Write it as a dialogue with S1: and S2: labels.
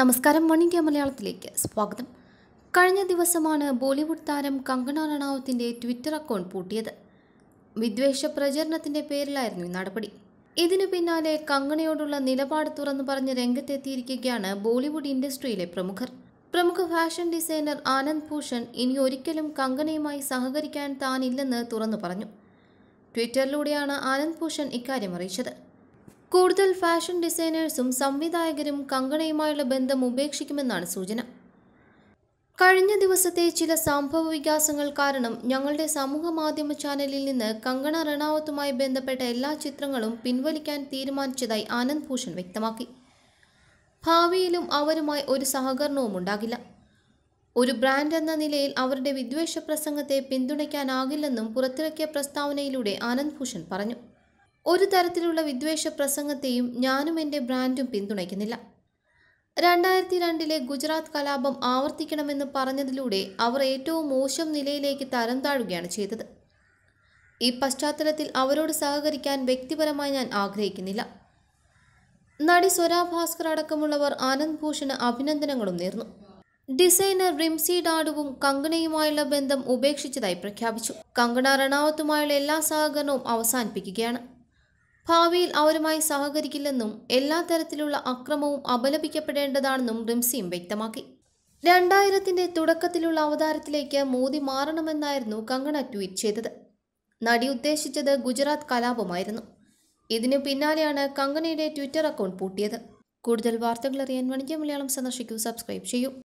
S1: നമസ്കാരം one India മലയാളത്തിലേക്ക് സ്വാഗതം കഴിഞ്ഞ ദിവസമാണ് ബോളിവുഡ് താരം കങ്കണ റണാവത്തിൻ്റെ ട്വിറ്റർ അക്കൗണ്ട് പൂട്ടിയത് വിദ്വേഷ പ്രചരണത്തിൻ്റെ പേരിലായിരുന്നു ഈ നടപടി ഇതിനു പിന്നാലെ കങ്കണയോടുള്ള നിലപാട് തുറന്നു പറഞ്ഞ് രംഗത്തെത്തിയിരിക്കുകയാണ് ബോളിവുഡ് ഇൻഡസ്ട്രിയിലെ പ്രമുഖർ പ്രമുഖ ഫാഷൻ ഡിസൈനർ ആനന്ദ് ഭൂഷൺ ഇനി ഒരിക്കലും കങ്കണയുമായി സഹകരിക്കാൻ താനില്ലെന്ന് തുറന്നു പറഞ്ഞു ട്വിറ്ററിലൂടെയാണ് ആനന്ദ് ഭൂഷൺ ഇക്കാര്യം അറിയിച്ചത് കൂടുതൽ ഫാഷൻ ഡിസൈനേഴ്സും സംവിധായകരും കങ്കണയുമായുള്ള ബന്ധം ഉപേക്ഷിക്കുമെന്നാണ് സൂചന കഴിഞ്ഞ ദിവസത്തെ ചില സംഭവ വികാസങ്ങൾ കാരണം ഞങ്ങളുടെ സമൂഹ മാധ്യമ ചാനലിൽ നിന്ന് കങ്കണ റണാവത്തുമായി ബന്ധപ്പെട്ട എല്ലാ ചിത്രങ്ങളും പിൻവലിക്കാൻ തീരുമാനിച്ചതായി ആനന്ദ് ഭൂഷൺ വ്യക്തമാക്കി ഭാവിയിലും അവരുമായി ഒരു സഹകരണവും ഉണ്ടാകില്ല ഒരു ബ്രാൻഡ് എന്ന നിലയിൽ അവരുടെ വിദ്വേഷ പ്രസംഗത്തെ പിന്തുണയ്ക്കാനാകില്ലെന്നും പുറത്തിറക്കിയ പ്രസ്താവനയിലൂടെ ആനന്ദ് ഭൂഷൺ പറഞ്ഞു ഒരു തരത്തിലുള്ള വിദ്വേഷ പ്രസംഗത്തെയും ഞാനും എൻ്റെ ബ്രാൻഡും പിന്തുണയ്ക്കുന്നില്ല രണ്ടായിരത്തി രണ്ടിലെ ഗുജറാത്ത് കലാപം ആവർത്തിക്കണമെന്ന് പറഞ്ഞതിലൂടെ അവർ ഏറ്റവും മോശം നിലയിലേക്ക് തരം താഴുകയാണ് ചെയ്തത് ഈ പശ്ചാത്തലത്തിൽ അവരോട് സഹകരിക്കാൻ വ്യക്തിപരമായി ഞാൻ ആഗ്രഹിക്കുന്നില്ല നടി സ്വരാ ഭാസ്കർ അടക്കമുള്ളവർ ആനന്ദ് ഭൂഷണ് അഭിനന്ദനങ്ങളും നേർന്നു ഡിസൈനർ റിംസി ഡാഡുവും കങ്കണയുമായുള്ള ബന്ധം ഉപേക്ഷിച്ചതായി പ്രഖ്യാപിച്ചു കങ്കണ റണാവത്തുമായുള്ള എല്ലാ സഹകരണവും അവസാനിപ്പിക്കുകയാണ് ഭാവിയിൽ അവരുമായി സഹകരിക്കില്ലെന്നും എല്ലാ തരത്തിലുള്ള അക്രമവും അപലപിക്കപ്പെടേണ്ടതാണെന്നും റിംസിയും വ്യക്തമാക്കി രണ്ടായിരത്തിന്റെ തുടക്കത്തിലുള്ള അവതാരത്തിലേക്ക് മോദി മാറണമെന്നായിരുന്നു കങ്കണ ട്വീറ്റ് ചെയ്തത് നടി ഉദ്ദേശിച്ചത് ഗുജറാത്ത് കലാപമായിരുന്നു ഇതിനു പിന്നാലെയാണ് കങ്കണയുടെ ട്വിറ്റർ അക്കൗണ്ട് പൂട്ടിയത് കൂടുതൽ വാർത്തകൾ അറിയാൻ വണിജ്യ മലയാളം സന്ദർശിക്കൂ സബ്സ്ക്രൈബ് ചെയ്യൂ